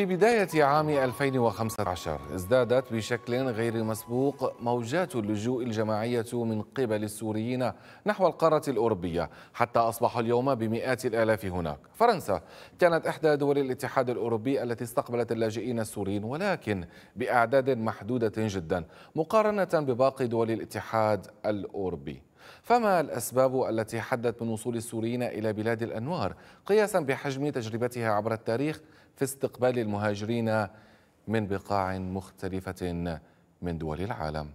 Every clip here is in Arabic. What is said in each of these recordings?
في بداية عام 2015 ازدادت بشكل غير مسبوق موجات اللجوء الجماعية من قبل السوريين نحو القارة الأوروبية حتى أصبح اليوم بمئات الآلاف هناك فرنسا كانت إحدى دول الاتحاد الأوروبي التي استقبلت اللاجئين السوريين ولكن بأعداد محدودة جدا مقارنة بباقي دول الاتحاد الأوروبي فما الأسباب التي حدت من وصول السوريين إلى بلاد الأنوار قياسا بحجم تجربتها عبر التاريخ في استقبال المهاجرين من بقاع مختلفة من دول العالم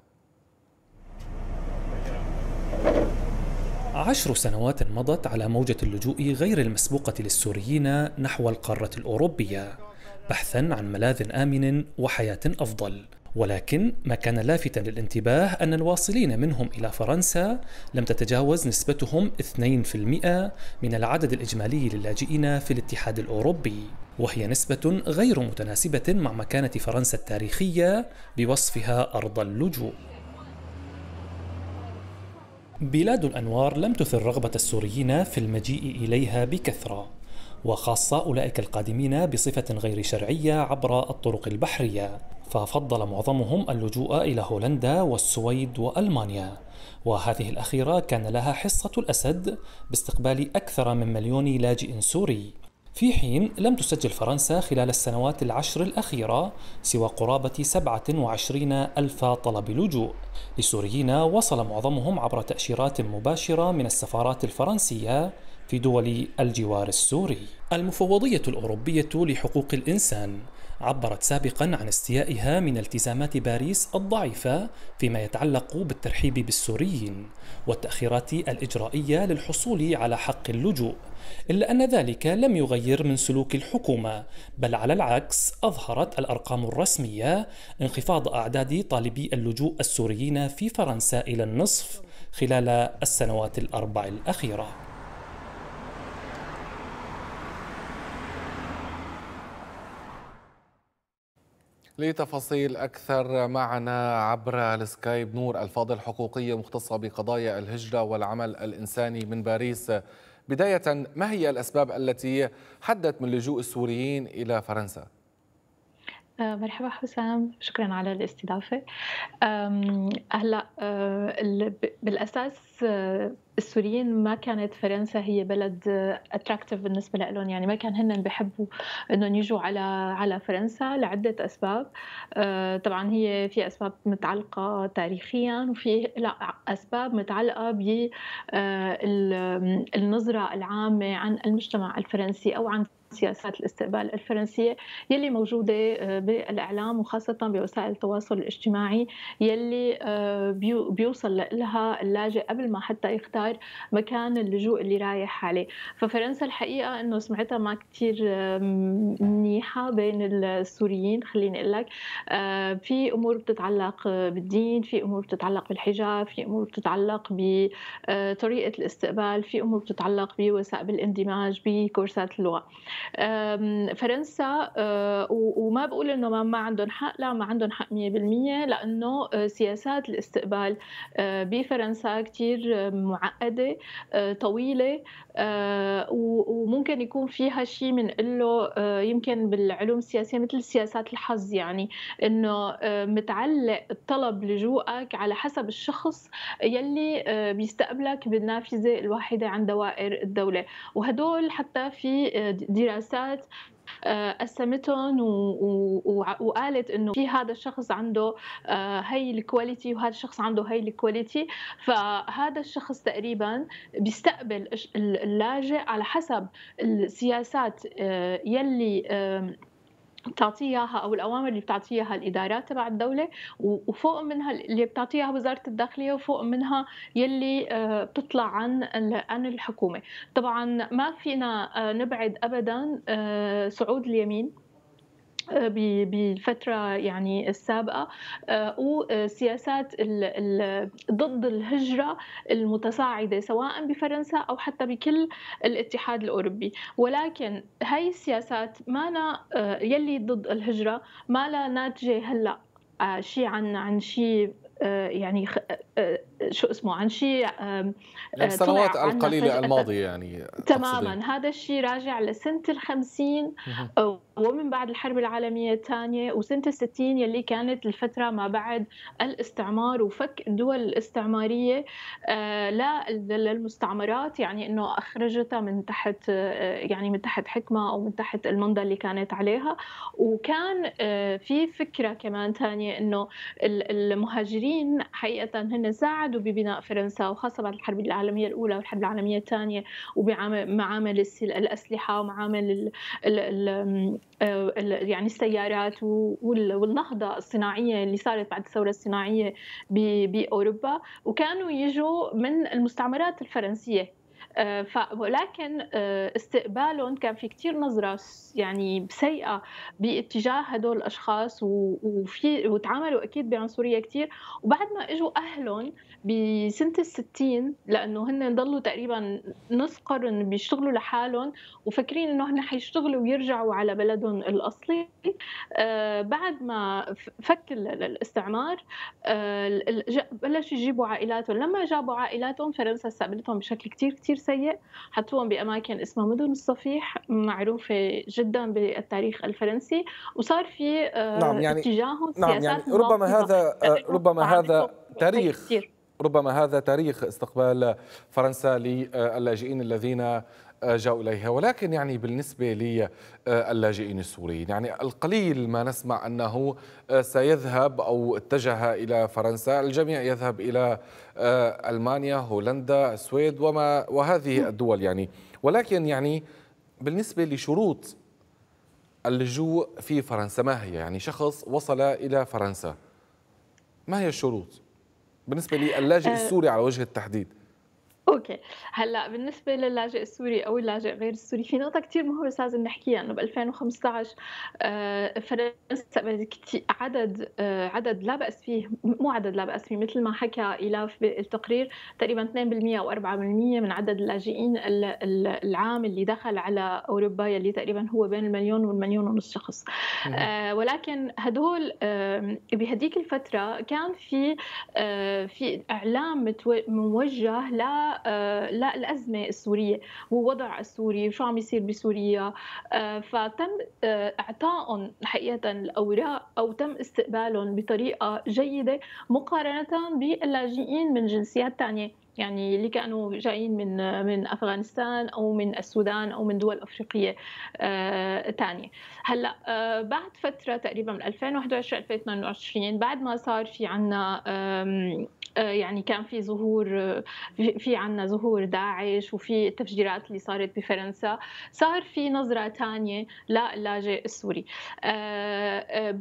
عشر سنوات مضت على موجة اللجوء غير المسبوقة للسوريين نحو القارة الأوروبية بحثا عن ملاذ آمن وحياة أفضل ولكن ما كان لافتا للانتباه أن الواصلين منهم إلى فرنسا لم تتجاوز نسبتهم 2% من العدد الإجمالي للاجئين في الاتحاد الأوروبي وهي نسبة غير متناسبة مع مكانة فرنسا التاريخية بوصفها أرض اللجوء بلاد الأنوار لم تثر رغبة السوريين في المجيء إليها بكثرة وخاصة أولئك القادمين بصفة غير شرعية عبر الطرق البحرية ففضل معظمهم اللجوء إلى هولندا والسويد وألمانيا وهذه الأخيرة كان لها حصة الأسد باستقبال أكثر من مليون لاجئ سوري في حين لم تسجل فرنسا خلال السنوات العشر الأخيرة سوى قرابة 27 ألف طلب لجوء لسوريين وصل معظمهم عبر تأشيرات مباشرة من السفارات الفرنسية في دول الجوار السوري المفوضية الأوروبية لحقوق الإنسان عبرت سابقا عن استيائها من التزامات باريس الضعيفة فيما يتعلق بالترحيب بالسوريين والتأخيرات الإجرائية للحصول على حق اللجوء إلا أن ذلك لم يغير من سلوك الحكومة بل على العكس أظهرت الأرقام الرسمية انخفاض أعداد طالبي اللجوء السوريين في فرنسا إلى النصف خلال السنوات الأربع الأخيرة لتفاصيل أكثر معنا عبر السكايب نور الفاضل حقوقية مختصة بقضايا الهجرة والعمل الإنساني من باريس بداية ما هي الأسباب التي حدت من لجوء السوريين إلى فرنسا؟ آه، مرحبا حسام شكرا على الاستضافة هلا آه، بالأساس السوريين ما كانت فرنسا هي بلد اتراكتيف بالنسبه لهم يعني ما كان هن بحبوا انهم يجوا على على فرنسا لعده اسباب آه، طبعا هي في اسباب متعلقه تاريخيا وفي لا اسباب متعلقه بالنظره آه، العامه عن المجتمع الفرنسي او عن سياسات الاستقبال الفرنسيه يلي موجوده آه، بالاعلام وخاصه بوسائل التواصل الاجتماعي يلي بيوصل لها اللاجئ قبل قبل ما حتى يختار مكان اللجوء اللي رايح عليه ففرنسا الحقيقه انه سمعتها ما كثير منيحه بين السوريين خليني اقول لك آه، في امور بتتعلق بالدين في امور بتتعلق بالحجاب في امور بتتعلق بطريقه آه، الاستقبال في امور بتتعلق بوسائل الاندماج بكورسات اللغه فرنسا آه، وما بقول انه ما عندهم حق لا ما عندهم حق 100% لانه سياسات الاستقبال بفرنسا كثير كتير معقده آه، طويله آه، وممكن يكون فيها شيء بنقول آه، يمكن بالعلوم السياسيه مثل سياسات الحظ يعني انه متعلق الطلب لجوءك على حسب الشخص يلي بيستقبلك بالنافذه الواحده عن دوائر الدوله وهدول حتى في دراسات قسمتهم آه، وقالت انه في هذا الشخص عنده هي آه، الكواليتي وهذا الشخص عنده هي الكواليتي فهذا الشخص تقريبا بيستقبل اللاجئ على حسب السياسات آه، يلي بتعطيه اياها او الاوامر اللي بتعطيه اياها الادارات تبع الدوله وفوق منها اللي بتعطيه اياها وزاره الداخليه وفوق منها يلي آه، بتطلع عن عن الحكومه طبعا ما فينا آه، نبعد ابدا آه، صعود اليمين آه، بالفترة يعني السابقة آه، وسياسات ضد الهجرة المتصاعدة سواء بفرنسا أو حتى بكل الاتحاد الأوروبي ولكن هاي السياسات ما آه، يلي ضد الهجرة ما لا ناتجة هلأ شيء عن عن شيء يعني شو اسمه عن شيء السنوات القليلة الماضية يعني تماما هذا الشيء راجع لسنة الخمسين ومن بعد الحرب العالمية الثانية وسنة الستين يلي كانت الفترة ما بعد الاستعمار وفك الدول الاستعمارية آه، للمستعمرات يعني أنه أخرجتها من تحت آه، يعني من تحت حكمة أو من تحت المنضة اللي كانت عليها وكان آه، في فكرة كمان ثانية أنه المهاجرين حقيقة هن ساعدوا ببناء فرنسا وخاصة بعد الحرب العالمية الأولى والحرب العالمية الثانية ومعامل الأسلحة ومعامل ال آه، يعني السيارات والنهضة الصناعية اللي صارت بعد الثورة الصناعية بأوروبا وكانوا يجوا من المستعمرات الفرنسية آه، ولكن آه، استقبالهم كان في كتير نظرة يعني سيئة باتجاه هدول الأشخاص وفي وتعاملوا أكيد بعنصرية كتير وبعد ما إجوا أهلهم بسنة الستين لأنه هن ضلوا تقريبا نصف قرن بيشتغلوا لحالهم وفاكرين إنه هن حيشتغلوا ويرجعوا على بلدهم الأصلي آه، بعد ما فك الاستعمار بلشوا يجيبوا عائلاتهم لما جابوا عائلاتهم فرنسا استقبلتهم بشكل كتير كتير كثير سيء حطوهم بأماكن اسمها مدن الصفيح معروفة جدا بالتاريخ الفرنسي وصار في آه، نعم يعني اتجاههم نعم يعني ربما هذا يعني ربما هذا طيب، تاريخ ربما هذا تاريخ استقبال فرنسا للاجئين الذين جاءوا إليها ولكن يعني بالنسبة آه، للاجئين السوريين يعني القليل ما نسمع أنه آه، سيذهب أو اتجه إلى فرنسا الجميع يذهب إلى آه، ألمانيا هولندا السويد وما وهذه الدول يعني ولكن يعني بالنسبة لشروط اللجوء في فرنسا ما هي يعني شخص وصل إلى فرنسا ما هي الشروط بالنسبة للاجئ السوري على وجه التحديد اوكي هلا بالنسبه للاجئ السوري او اللاجئ غير السوري في نقطه كثير مهمه بس لازم نحكيها انه ب 2015 آه، فرنسا عدد آه، عدد لا باس فيه مو عدد لا باس فيه مثل ما حكى ايلاف بالتقرير تقريبا 2% او 4% من عدد اللاجئين العام اللي دخل على اوروبا يلي تقريبا هو بين المليون والمليون ونص شخص آه، ولكن هدول بهديك الفتره كان في في اعلام موجه ل آه، للأزمة السوريه والوضع السوري وشو عم يصير بسوريا آه، فتم آه، اعطائهم حقيقه الاوراق او تم استقبالهم بطريقه جيده مقارنه باللاجئين من جنسيات ثانيه يعني اللي كانوا جايين من من افغانستان او من السودان او من دول افريقيه ثانيه هلا بعد فتره تقريبا من 2021 2022 بعد ما صار في عنا آه، يعني كان في ظهور آه، في عنا ظهور داعش وفي التفجيرات اللي صارت بفرنسا صار في نظرة ثانية للاجئ السوري آه،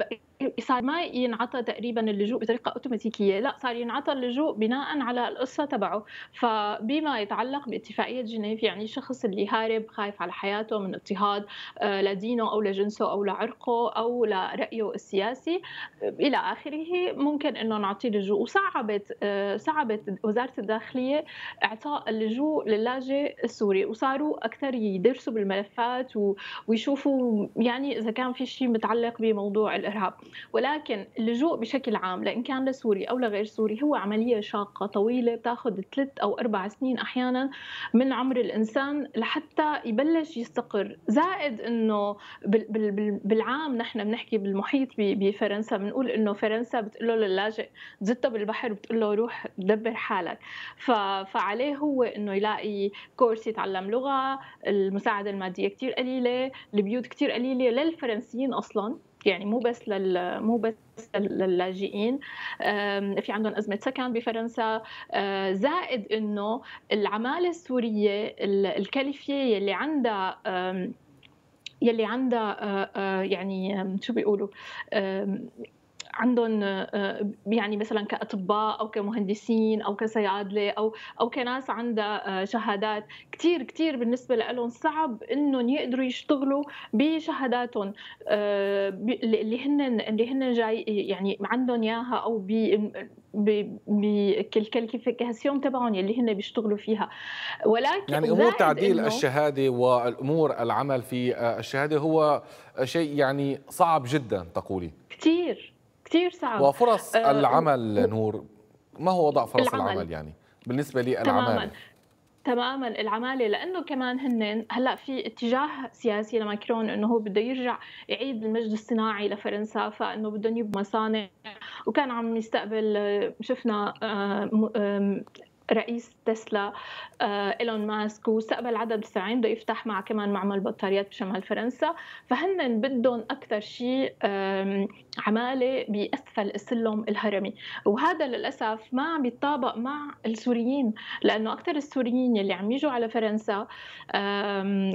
صار ما ينعطى تقريبا اللجوء بطريقه اوتوماتيكيه لا صار ينعطى اللجوء بناء على القصه تبعه فبما يتعلق باتفاقيه جنيف يعني الشخص اللي هارب خايف على حياته من اضطهاد آه، لدينه او لجنسه او لعرقه او لرايه السياسي الى اخره ممكن انه نعطيه لجوء وصعبت آه، صعبت وزاره الداخليه اعطاء اللجوء للاجئ السوري وصاروا اكثر يدرسوا بالملفات ويشوفوا يعني اذا كان في شيء متعلق بموضوع الارهاب ولكن اللجوء بشكل عام لان كان لسوري او لغير سوري هو عمليه شاقه طويله بتاخذ ثلاث او اربع سنين احيانا من عمر الانسان لحتى يبلش يستقر زائد انه بالعام نحن بنحكي بالمحيط بفرنسا بنقول انه فرنسا بتقول له للاجئ زته بالبحر بتقول له روح دبر حالك فعليه هو انه يلاقي كورس يتعلم لغه المساعده الماديه كثير قليله البيوت كثير قليله للفرنسيين اصلا يعني مو بس لل مو بس للاجئين في عندهم أزمة سكن بفرنسا آه، زائد أنه العمالة السورية الكاليفية اللي عندها يلي عندها آه، آه، يعني شو بيقولوا عندهم آه، يعني مثلا كاطباء او كمهندسين او كصيادله او او كناس عندها آه، شهادات كثير كثير بالنسبه لهم صعب انهم يقدروا يشتغلوا بشهاداتهم آه، اللي هن اللي هن جاي يعني عندهم اياها او ب بالكاليفيكاسيون تبعهم اللي هن بيشتغلوا فيها ولكن يعني امور تعديل الشهاده والامور العمل في الشهاده هو شيء يعني صعب جدا تقولي كثير كثير صعب وفرص آه العمل نور ما هو وضع فرص العمل, العمل يعني بالنسبه لي تماما تماما العماله لانه كمان هن هلا في اتجاه سياسي لماكرون انه هو بده يرجع يعيد المجد الصناعي لفرنسا فانه بدهم يبنوا مصانع وكان عم يستقبل آه، شفنا آه، رئيس تسلا آه، ايلون ماسك واستقبل عدد الساعين بده يفتح مع كمان معمل بطاريات بشمال فرنسا فهن بدهم اكثر شيء عماله باسفل السلم الهرمي وهذا للاسف ما عم بيتطابق مع السوريين لانه اكثر السوريين اللي عم يجوا على فرنسا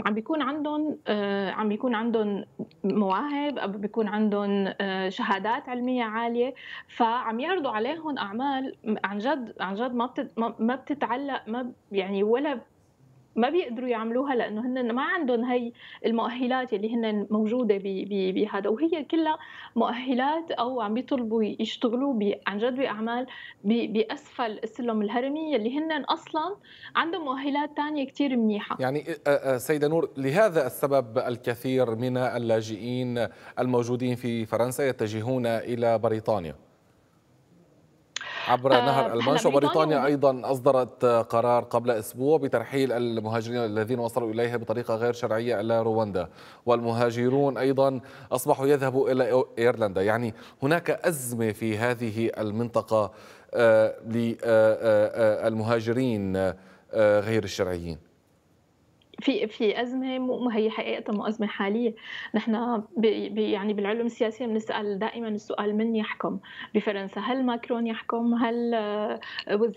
عم بيكون عندهم آه، عم بيكون عندهم مواهب او بيكون عندهم آه، شهادات علميه عاليه فعم يعرضوا عليهم اعمال عن جد عن جد ما ما بتتعلق ما يعني ولا ما بيقدروا يعملوها لانه هن ما عندهم هي المؤهلات اللي هن موجوده بهذا وهي كلها مؤهلات او عم بيطلبوا يشتغلوا عن جد باعمال باسفل السلم الهرمي اللي هن اصلا عندهم مؤهلات ثانيه كثير منيحه يعني سيده نور لهذا السبب الكثير من اللاجئين الموجودين في فرنسا يتجهون الى بريطانيا عبر آه، نهر المانش وبريطانيا أيضا أصدرت قرار قبل أسبوع بترحيل المهاجرين الذين وصلوا إليها بطريقة غير شرعية إلى رواندا والمهاجرون أيضا أصبحوا يذهبوا إلى إيرلندا يعني هناك أزمة في هذه المنطقة آه، للمهاجرين آه، غير الشرعيين في في ازمه مو هي حقيقه مو ازمه حاليه نحن يعني بالعلوم السياسيه بنسال دائما السؤال من يحكم بفرنسا هل ماكرون يحكم هل آه،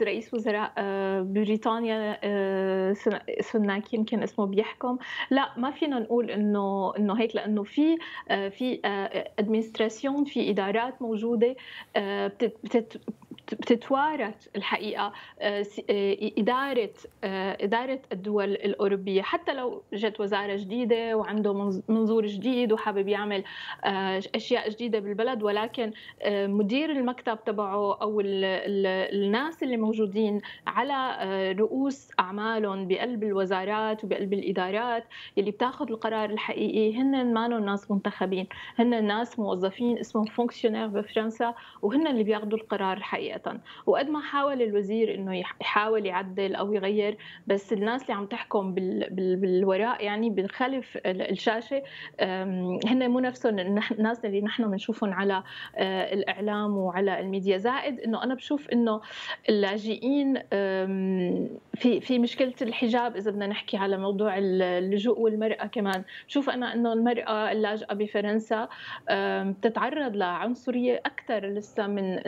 رئيس وزراء آه، بريطانيا آه، سناك يمكن اسمه بيحكم لا ما فينا نقول انه انه هيك لانه في في ادمنستراسيون في ادارات موجوده بتتوارث الحقيقه آه، آه، اداره آه، اداره الدول الاوروبيه حتى لو جت وزاره جديده وعنده منظور جديد وحابب يعمل اشياء جديده بالبلد ولكن مدير المكتب تبعه او الناس اللي موجودين على رؤوس اعمالهم بقلب الوزارات وبقلب الادارات اللي بتاخذ القرار الحقيقي هن ما ناس منتخبين هن ناس موظفين اسمهم فونكسيونير بفرنسا وهن اللي بياخذوا القرار الحقيقه حقيقه وقد ما حاول الوزير انه يحاول يعدل او يغير بس الناس اللي عم تحكم بالوراء يعني بالخلف الشاشه هن مو نفسهم الناس اللي نحن بنشوفهم على آه، الاعلام وعلى الميديا زائد انه انا بشوف انه اللاجئين في في مشكله الحجاب اذا بدنا نحكي على موضوع اللجوء والمراه كمان بشوف انا انه المراه اللاجئه بفرنسا بتتعرض لعنصريه اكثر لسه من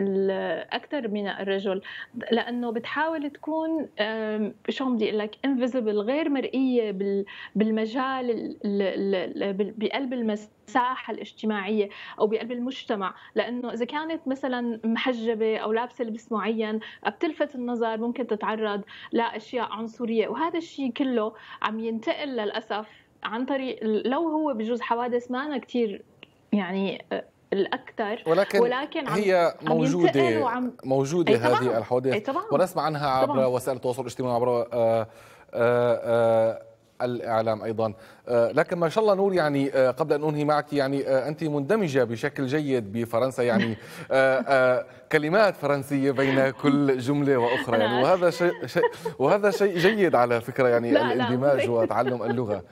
اكثر اكثر من الرجل لانه بتحاول تكون شو بدي اقول لك انفيزبل غير مرئيه بالمجال بقلب المساحه الاجتماعيه او بقلب المجتمع لانه اذا كانت مثلا محجبه او لابسه لبس معين بتلفت النظر ممكن تتعرض لاشياء عنصريه وهذا الشيء كله عم ينتقل للاسف عن طريق لو هو بجوز حوادث ما أنا كتير يعني آه، الاكثر ولكن, ولكن عم هي موجوده وعم موجوده أي طبعاً. هذه الحوادث أي طبعاً. ونسمع عنها عبر طبعاً. وسائل التواصل الاجتماعي عبر آآ آه، آآ آه، آآ آه، الاعلام ايضا لكن ما شاء الله نور يعني قبل ان انهي معك يعني انت مندمجه بشكل جيد بفرنسا يعني كلمات فرنسيه بين كل جمله واخرى يعني وهذا شيء وهذا شيء جيد على فكره يعني الاندماج وتعلم اللغه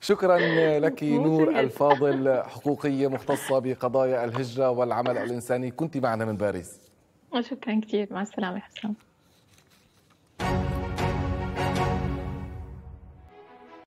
شكرا لك نور الفاضل حقوقية مختصة بقضايا الهجرة والعمل الإنساني كنت معنا من باريس شكرا كثير مع السلامة حسام